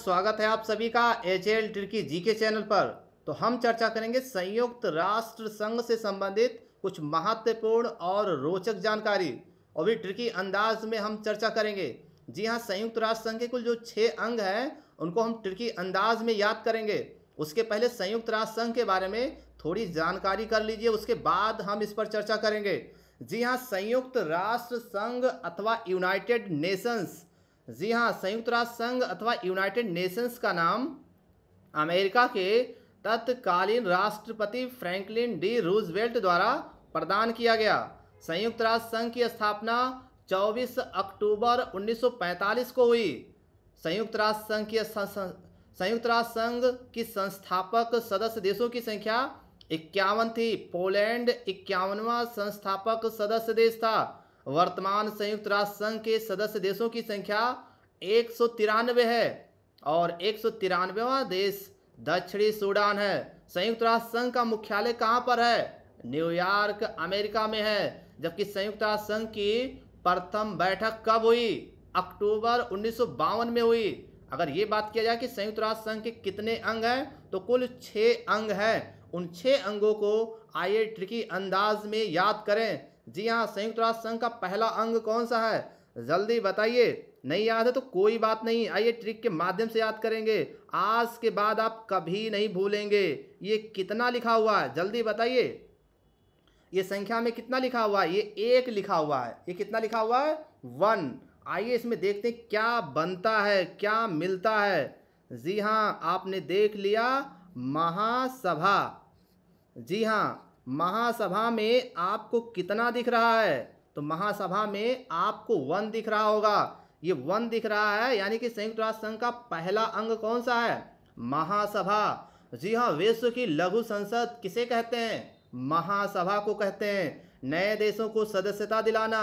स्वागत है आप सभी का एच एल टिर्की जी के चैनल पर तो हम चर्चा करेंगे संयुक्त राष्ट्र संघ से संबंधित कुछ महत्वपूर्ण और रोचक जानकारी और भी टिर्की अंदाज में हम चर्चा करेंगे जी हाँ संयुक्त राष्ट्र संघ के कुल जो छः अंग हैं उनको हम टिर्की अंदाज में याद करेंगे उसके पहले संयुक्त राष्ट्र संघ के बारे में थोड़ी जानकारी कर लीजिए उसके बाद हम इस पर चर्चा करेंगे जी हाँ संयुक्त राष्ट्र संघ अथवा यूनाइटेड नेशंस जी हाँ संयुक्त राष्ट्र संघ अथवा यूनाइटेड नेशंस का नाम अमेरिका के तत्कालीन राष्ट्रपति फ्रैंकलिन डी रूजवेल्ट द्वारा प्रदान किया गया संयुक्त राष्ट्र संघ की स्थापना 24 अक्टूबर 1945 को हुई संयुक्त राष्ट्र संघ की संयुक्त राष्ट्र संघ की संस्थापक सदस्य देशों की संख्या इक्यावन थी पोलैंड इक्यावनवा संस्थापक सदस्य देश था वर्तमान संयुक्त राष्ट्र संघ के सदस्य देशों की संख्या एक सौ तिरानवे है और एक सौ तिरानवेवा देश दक्षिणी सूडान है संयुक्त राष्ट्र संघ का मुख्यालय कहाँ पर है न्यूयॉर्क अमेरिका में है जबकि संयुक्त राष्ट्र संघ की प्रथम बैठक कब हुई अक्टूबर उन्नीस में हुई अगर ये बात किया जाए कि संयुक्त राष्ट्र संघ के कितने अंग हैं तो कुल छः अंग हैं उन छः अंगों को आइए ट्रिकी अंदाज में याद करें जी हाँ संयुक्त राष्ट्र संघ का पहला अंग कौन सा है जल्दी बताइए नहीं याद है तो कोई बात नहीं आइए ट्रिक के माध्यम से याद करेंगे आज के बाद आप कभी नहीं भूलेंगे ये कितना लिखा हुआ है जल्दी बताइए ये संख्या में कितना लिखा हुआ है ये एक लिखा हुआ है ये कितना लिखा हुआ है वन आइए इसमें देखते हैं क्या बनता है क्या मिलता है जी हाँ आपने देख लिया महासभा जी हाँ महासभा में आपको कितना दिख रहा है तो महासभा में आपको वन दिख रहा होगा ये वन दिख रहा है यानी कि संयुक्त राष्ट्र संघ का पहला अंग कौन सा है महासभा जी हाँ विश्व की लघु संसद किसे कहते हैं महासभा को कहते हैं नए देशों को सदस्यता दिलाना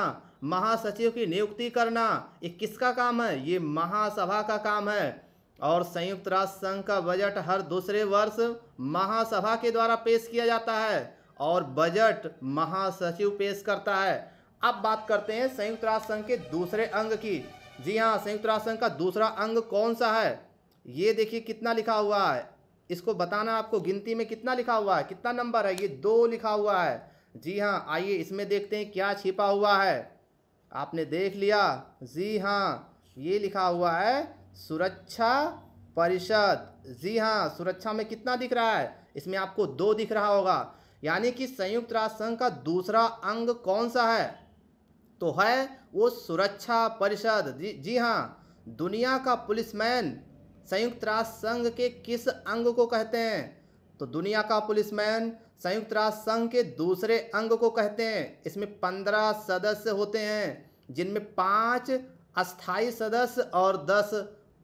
महासचिव की नियुक्ति करना ये किसका काम है ये महासभा का काम है और संयुक्त राष्ट्र संघ का बजट हर दूसरे वर्ष महासभा के द्वारा पेश किया जाता है और बजट महासचिव पेश करता है अब बात करते हैं संयुक्त राष्ट्र संघ के दूसरे अंग की जी हाँ संयुक्त राष्ट्र संघ का दूसरा अंग कौन सा है ये देखिए कितना लिखा हुआ है इसको बताना आपको गिनती में कितना लिखा हुआ है कितना नंबर है ये दो लिखा हुआ है जी हाँ आइए इसमें देखते हैं क्या छिपा हुआ है आपने देख लिया जी हाँ ये लिखा हुआ है सुरक्षा परिषद जी हाँ सुरक्षा में कितना दिख रहा है इसमें आपको दो दिख रहा होगा यानी कि संयुक्त राष्ट्र संघ का दूसरा अंग कौन सा है तो है वो सुरक्षा परिषद जी जी हाँ दुनिया का पुलिसमैन संयुक्त राष्ट्र संघ के किस अंग को कहते हैं तो दुनिया का पुलिसमैन संयुक्त राष्ट्र संघ के दूसरे अंग को कहते हैं इसमें पंद्रह सदस्य होते हैं जिनमें पाँच अस्थाई सदस्य और दस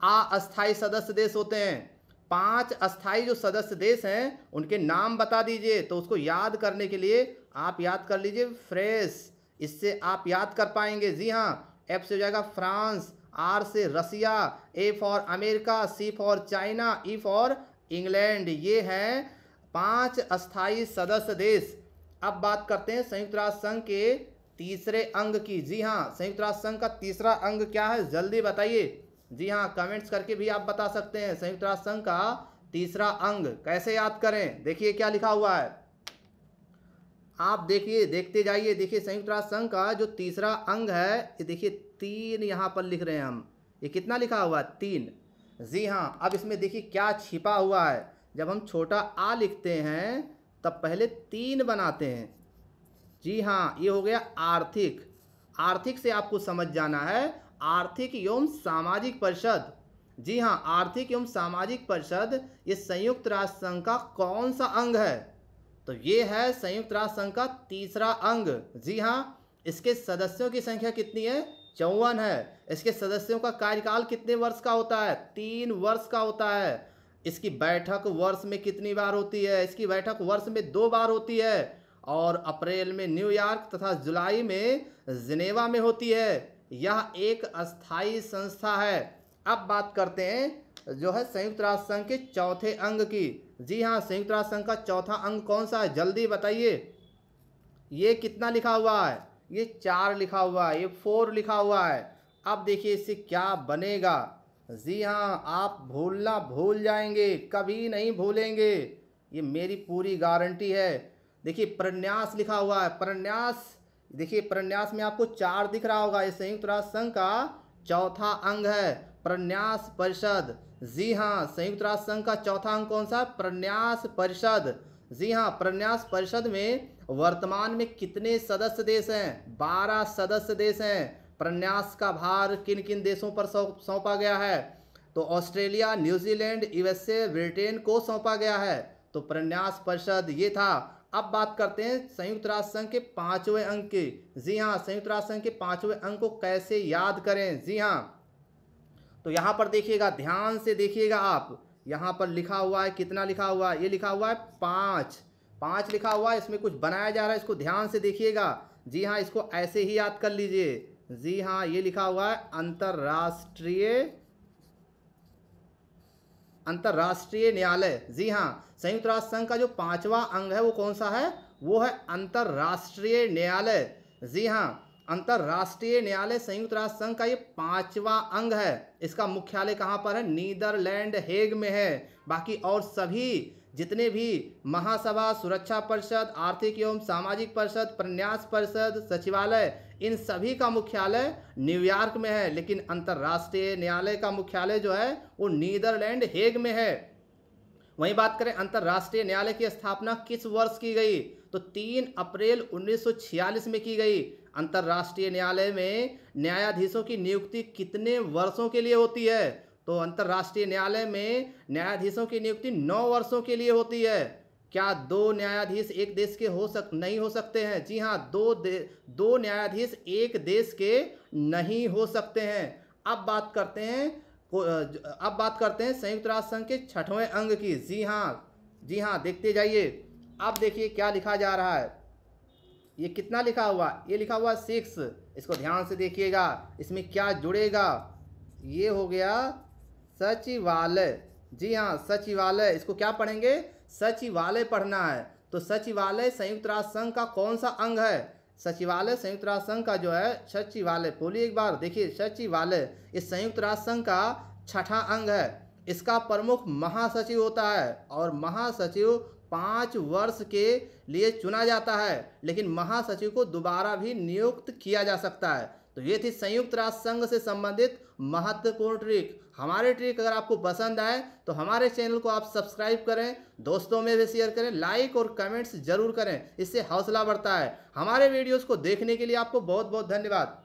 अस्थाई सदस्य देश होते हैं पांच अस्थाई जो सदस्य देश हैं उनके नाम बता दीजिए तो उसको याद करने के लिए आप याद कर लीजिए फ्रेस इससे आप याद कर पाएंगे जी हाँ एफ से हो जाएगा फ्रांस आर से Russia A for America C for China E e for England ये हैं पांच अस्थाई सदस्य देश अब बात करते हैं संयुक्त राष्ट्र संघ के तीसरे अंग की जी हाँ संयुक्त राष्ट्र संघ का तीसरा अंग क्या है जल्दी बताइए जी हाँ कमेंट्स करके भी आप बता सकते हैं संयुक्त राष्ट्र संघ का तीसरा अंग कैसे याद करें देखिए क्या लिखा हुआ है आप देखिए देखते जाइए देखिए संयुक्त राष्ट्र संघ का जो तीसरा अंग है ये देखिए तीन यहाँ पर लिख रहे हैं हम ये कितना लिखा हुआ है तीन जी हाँ अब इसमें देखिए क्या छिपा हुआ है जब हम छोटा आ लिखते हैं तब पहले तीन बनाते हैं जी हाँ ये हो गया आर्थिक आर्थिक से आपको समझ जाना है आर्थिक एवं सामाजिक परिषद जी हाँ आर्थिक एवं सामाजिक परिषद ये संयुक्त राष्ट्र संघ का कौन सा अंग है तो ये है संयुक्त राष्ट्र संघ का तीसरा अंग जी हाँ इसके सदस्यों की संख्या कितनी है चौवन है इसके सदस्यों का कार्यकाल कितने वर्ष का होता है तीन वर्ष का होता है इसकी बैठक वर्ष में कितनी बार होती है इसकी बैठक वर्ष में दो बार होती है और अप्रैल में न्यूयॉर्क तथा जुलाई में जिनेवा में होती है यह एक अस्थाई संस्था है अब बात करते हैं जो है संयुक्त राष्ट्र संघ के चौथे अंग की जी हाँ संयुक्त राष्ट्र संघ का चौथा अंग कौन सा है जल्दी बताइए ये कितना लिखा हुआ है ये चार लिखा हुआ है ये फोर लिखा हुआ है अब देखिए इससे क्या बनेगा जी हाँ आप भूलना भूल जाएंगे कभी नहीं भूलेंगे ये मेरी पूरी गारंटी है देखिए प्रन्यास लिखा हुआ है प्रन्यास देखिए प्रन्यास में आपको चार दिख रहा होगा ये संयुक्त राष्ट्र संघ का चौथा अंग है प्रन्यास परिषद जी हाँ संयुक्त राष्ट्र संघ का चौथा अंग कौन सा प्रन्यास परिषद जी हाँ प्रन्यास परिषद में वर्तमान में कितने सदस्य देश हैं बारह सदस्य देश हैं प्रन्यास का भार किन किन देशों पर सौंपा गया है तो ऑस्ट्रेलिया न्यूजीलैंड यूएसए ब्रिटेन को सौंपा गया है तो प्रन्यास परिषद ये था अब बात करते हैं संयुक्त राष्ट्र संघ के पांचवें अंक के जी हाँ संयुक्त राष्ट्र संघ के पांचवें अंक को कैसे याद करें जी हाँ तो यहाँ पर देखिएगा ध्यान से देखिएगा आप यहाँ पर लिखा हुआ है कितना लिखा हुआ है ये लिखा हुआ है पाँच पाँच लिखा हुआ है इसमें कुछ बनाया जा रहा है इसको ध्यान से देखिएगा जी हाँ इसको ऐसे ही याद कर लीजिए जी हाँ ये लिखा हुआ है अंतर्राष्ट्रीय अंतर्राष्ट्रीय न्यायालय जी हाँ संयुक्त राष्ट्र संघ का जो पांचवा अंग है वो कौन सा है वो है अंतर्राष्ट्रीय न्यायालय जी हाँ अंतर्राष्ट्रीय न्यायालय संयुक्त राष्ट्र संघ का ये पांचवा अंग है इसका मुख्यालय कहाँ पर है नीदरलैंड हेग में है बाकी और सभी जितने भी महासभा सुरक्षा परिषद आर्थिक एवं सामाजिक परिषद प्रन्यास परिषद सचिवालय इन सभी का मुख्यालय न्यूयॉर्क में है लेकिन अंतर्राष्ट्रीय न्यायालय का मुख्यालय जो है वो नीदरलैंड हेग में है वहीं बात करें अंतर्राष्ट्रीय न्यायालय की स्थापना किस वर्ष की गई तो 3 अप्रैल 1946 में की गई अंतर्राष्ट्रीय न्यायालय में न्यायाधीशों की नियुक्ति कितने वर्षों के लिए होती है तो अंतर्राष्ट्रीय न्यायालय में न्यायाधीशों की नियुक्ति नौ वर्षों के लिए होती है क्या दो न्यायाधीश एक देश के हो सक नहीं हो सकते हैं जी हाँ दो दे, दो न्यायाधीश एक देश के नहीं हो सकते हैं अब बात करते हैं अब बात करते हैं संयुक्त राष्ट्र संघ के छठवें अंग की जी हाँ जी हाँ देखते जाइए अब देखिए क्या लिखा जा रहा है ये कितना लिखा हुआ ये लिखा हुआ सिक्स इसको ध्यान से देखिएगा इसमें क्या जुड़ेगा ये हो गया सचिवालय जी हाँ सचिवालय इसको क्या पढ़ेंगे सचिवालय पढ़ना है तो सचिवालय संयुक्त राष्ट्र संघ का कौन सा अंग है सचिवालय संयुक्त राष्ट्र संघ का जो है सचिवालय बोलिए एक बार देखिए सचिवालय इस संयुक्त राष्ट्र संघ का छठा अंग है इसका प्रमुख महासचिव होता है और महासचिव पाँच वर्ष के लिए चुना जाता है लेकिन महासचिव को दोबारा भी नियुक्त किया जा सकता है तो ये थी संयुक्त राष्ट्र संघ से संबंधित महत्वपूर्ण ट्रिक हमारे ट्रिक अगर आपको पसंद आए तो हमारे चैनल को आप सब्सक्राइब करें दोस्तों में भी शेयर करें लाइक और कमेंट्स जरूर करें इससे हौसला बढ़ता है हमारे वीडियोस को देखने के लिए आपको बहुत बहुत धन्यवाद